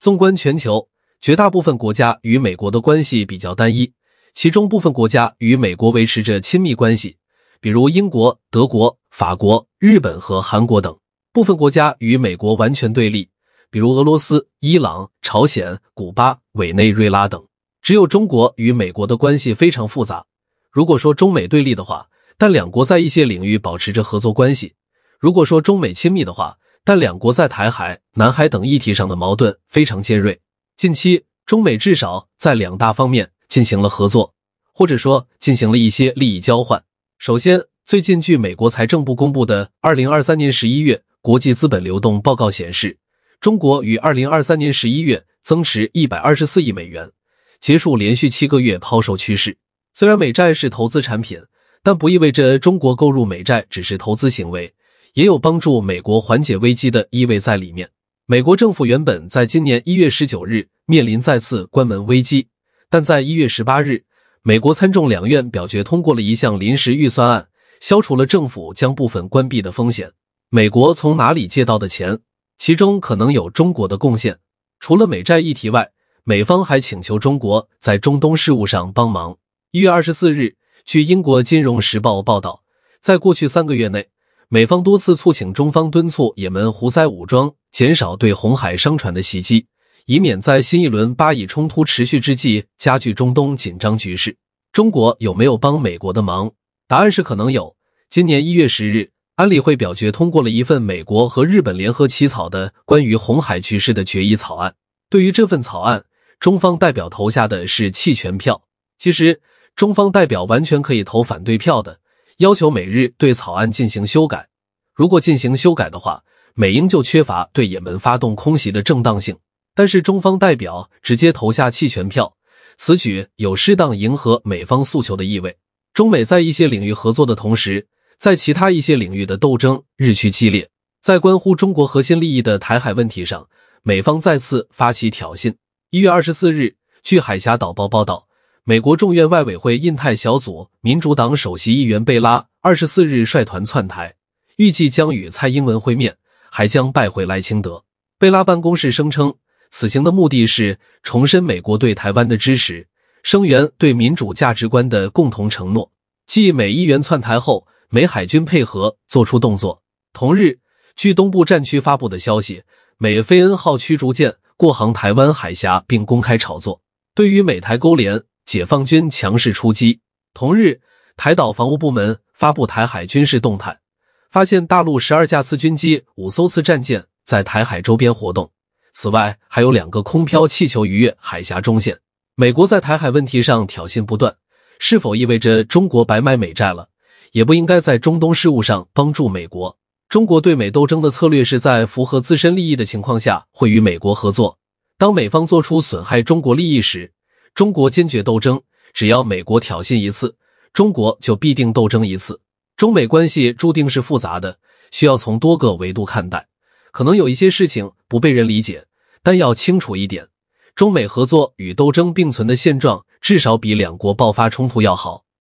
纵观全球，绝大部分国家与美国的关系比较单一，其中部分国家与美国维持着亲密关系，比如英国、德国、法国、日本和韩国等；部分国家与美国完全对立，比如俄罗斯、伊朗、朝鲜、古巴、委内瑞拉等。只有中国与美国的关系非常复杂。如果说中美对立的话，但两国在一些领域保持着合作关系；如果说中美亲密的话，但两国在台海、南海等议题上的矛盾非常尖锐。近期，中美至少在两大方面进行了合作，或者说进行了一些利益交换。首先，最近据美国财政部公布的二零二三年十一月国际资本流动报告显示，中国于二零二三年十一月增持一百二十四亿美元，结束连续七个月抛售趋势。虽然美债是投资产品，但不意味着中国购入美债只是投资行为。也有帮助美国缓解危机的意味在里面。美国政府原本在今年一月十九日面临再次关门危机，但在一月十八日，美国参众两院表决通过了一项临时预算案，消除了政府将部分关闭的风险。美国从哪里借到的钱？其中可能有中国的贡献。除了美债议题外，美方还请求中国在中东事务上帮忙。一月二十四日，据英国金融时报报道，在过去三个月内。美方多次促请中方敦促也门胡塞武装减少对红海商船的袭击，以免在新一轮巴以冲突持续之际加剧中东紧张局势。中国有没有帮美国的忙？答案是可能有。今年一月十日，安理会表决通过了一份美国和日本联合起草的关于红海局势的决议草案。对于这份草案，中方代表投下的是弃权票。其实，中方代表完全可以投反对票的。要求每日对草案进行修改，如果进行修改的话，美英就缺乏对也门发动空袭的正当性。但是中方代表直接投下弃权票，此举有适当迎合美方诉求的意味。中美在一些领域合作的同时，在其他一些领域的斗争日趋激烈。在关乎中国核心利益的台海问题上，美方再次发起挑衅。一月二十四日，据《海峡导报》报道。美国众院外委会印太小组民主党首席议员贝拉二十四日率团窜台，预计将与蔡英文会面，还将拜会赖清德。贝拉办公室声称，此行的目的是重申美国对台湾的支持，声援对民主价值观的共同承诺。继美议员窜台后，美海军配合做出动作。同日，据东部战区发布的消息，美菲恩号驱逐舰过航台湾海峡，并公开炒作，对于美台勾连。解放军强势出击。同日，台岛防务部门发布台海军事动态，发现大陆十二架次军机、五艘次战舰在台海周边活动。此外，还有两个空飘气球逾越海峡中线。美国在台海问题上挑衅不断，是否意味着中国白买美债了？也不应该在中东事务上帮助美国。中国对美斗争的策略是在符合自身利益的情况下会与美国合作，当美方做出损害中国利益时。中国坚决斗争，只要美国挑衅一次，中国就必定斗争一次。中美关系注定是复杂的，需要从多个维度看待。可能有一些事情不被人理解，但要清楚一点：中美合作与斗争并存的现状，至少比两国爆发冲突要好。